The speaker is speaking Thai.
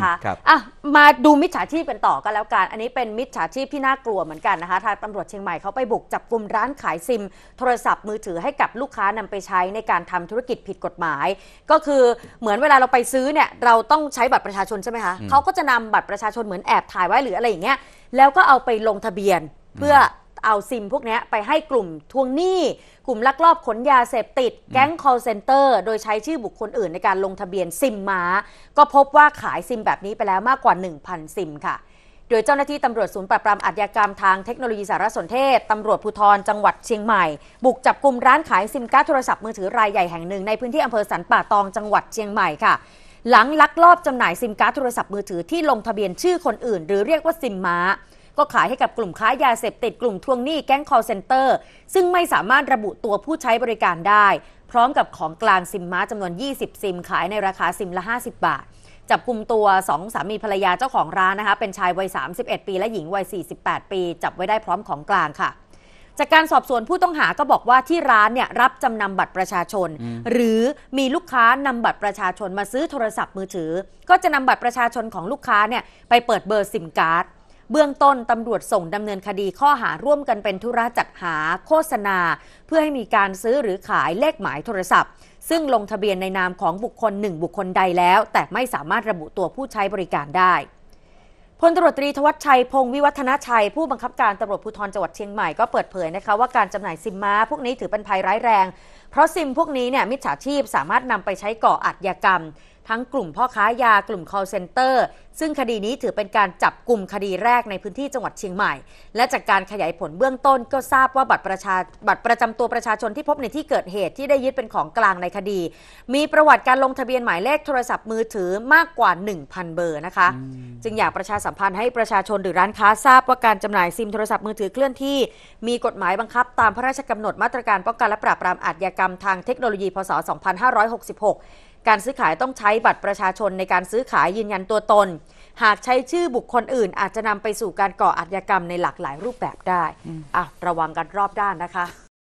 ค่ะอ่ะมาดูมิจฉาชีพกันต่อกันแล้วกัน อันนี้เป็นมิจฉาชีพที่น่ากลัวเหมือนกันนะคะ ทางตำรวจเชียงใหม่เขาไปบุกจับกลุ่มร้านขายซิม โทรศัพท์มือถือให้กับลูกค้านำไปใช้ในการทำธุรกิจผิดกฎหมาย ก็คือเหมือนเวลาเราไปซื้อเนี่ยเราต้องใช้บัตรประชาชนใช่ไหมคะ เขาก็จะนำบัตรประชาชนเหมือนแอบถ่ายไว้หรืออะไรอย่างเงี้ย แล้วก็เอาไปลงทะเบียนเพื่อเอาซิมพวกนี้ไปให้กลุ่มทวงหนี้กลุ่มลักลอบขนยาเสพติดแก๊ง call center โดยใช้ชื่อบุคคลอื่นในการลงทะเบียนซิมมาก็พบว่าขายซิมแบบนี้ไปแล้วมากกว่า 1,000 ซิมค่ะ โดยเจ้าหน้าที่ตำรวจศูนย์ปราบปรามอาชญากรรมทางเทคโนโลยีสารสนเทศ ตำรวจภูธรจังหวัดเชียงใหม่ บุกจับกลุ่มร้านขายซิมการ์ดโทรศัพท์มือถือรายใหญ่แห่งหนึ่งในพื้นที่อำเภอสันป่าตองจังหวัดเชียงใหม่ค่ะ หลังลักลอบจำหน่ายซิมการ์ดโทรศัพท์มือถือที่ลงทะเบียนชื่อคนอื่น หรือเรียกว่าซิมม้าก็ขายให้กับกลุ่มค้ายาเสพติดกลุ่มทวงหนี้แก๊งคอร์เซนเตอร์ ซึ่งไม่สามารถระบุตัวผู้ใช้บริการได้ พร้อมกับของกลางซิมมาจำนวน 20 ซิมขายในราคาซิมละ 50 บาท จับกลุ่มตัวสองสามีภรรยาเจ้าของร้านนะคะเป็นชายวัย31 ปีและหญิงวัย48 ปี จับไว้ได้พร้อมของกลางค่ะ จากการสอบสวนผู้ต้องหาก็บอกว่าที่ร้านเนี่ยรับจำนำบัตรประชาชน หรือมีลูกค้านำบัตรประชาชนมาซื้อโทรศัพท์มือถือ ก็จะนำบัตรประชาชนของลูกค้าเนี่ยไปเปิดเบอร์ซิมการ์ดเบื้องต้นตำรวจส่งดำเนินคดีข้อหาร่วมกันเป็นธุระจัดหาโฆษณา เพื่อให้มีการซื้อหรือขายเลขหมายโทรศัพท์ ซึ่งลงทะเบียนในนามของบุคคลหนึ่งบุคคลใดแล้ว แต่ไม่สามารถระบุตัวผู้ใช้บริการได้พลตรวจตรีทวัชชัยพงวิวัฒนาชัย ผู้บังคับการตำรวจภูธรจังหวัดเชียงใหม่ก็เปิดเผยนะคะว่าการจำหน่ายซิมมาพวกนี้ถือเป็นภัยร้ายแรง เพราะซิมพวกนี้เนี่ยมิจฉาชีพสามารถนำไปใช้ก่ออาชญากรรมทั้งกลุ่มพ่อค้ายากลุ่ม call center ซึ่งคดีนี้ถือเป็นการจับกลุ่มคดีแรกในพื้นที่จังหวัดเชียงใหม่ และจากการขยายผลเบื้องต้นก็ทราบว่าบัตรประชาบัตรประจำตัวประชาชนที่พบในที่เกิดเหตุที่ได้ยึดเป็นของกลางในคดี มีประวัติการลงทะเบียนหมายเลขโทรศัพท์มือถือมากกว่า 1,000 เบอร์นะคะ จึงอยากประชาสัมพันธ์ให้ประชาชนหรือร้านค้าทราบว่าการจำหน่ายซิมโทรศัพท์มือถือเคลื่อนที่มีกฎหมายบังคับตามพระราชกำหนดมาตรการป้องกันและปราบปรามอาชญากรรมทางเทคโนโลยี พศ 2566การซื้อขายต้องใช้บัตรประชาชนในการซื้อขายยืนยันตัวตน หากใช้ชื่อบุคคลอื่น อาจจะนำไปสู่การก่ออาชญากรรมในหลากหลายรูปแบบได้ อ่ะระวังกันรอบด้านนะคะ